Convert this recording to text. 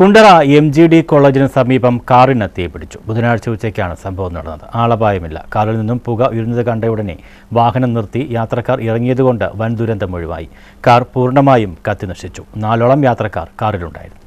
Kundara M G D കോളേജിന് സമീപം കാറിന് തീപിടിച്ചു ബുധനാഴ്ച ഉച്ചയ്ക്കാണ് സംഭവം നടന്നത് ആളപായമില്ല കാറിൽ നിന്നും പുക ഉയരുന്നത് കണ്ട ഉടനെ വാഹനം നിർത്തി യാത്രക്കാർ ഇറങ്ങിയതുകൊണ്ട് വൻ ദുരന്തം ഒഴിവായി കാർ പൂർണ്ണമായും കത്തിനശിച്ചു നാലോളം യാത്രക്കാർ കാറിലുണ്ടായിരുന്നു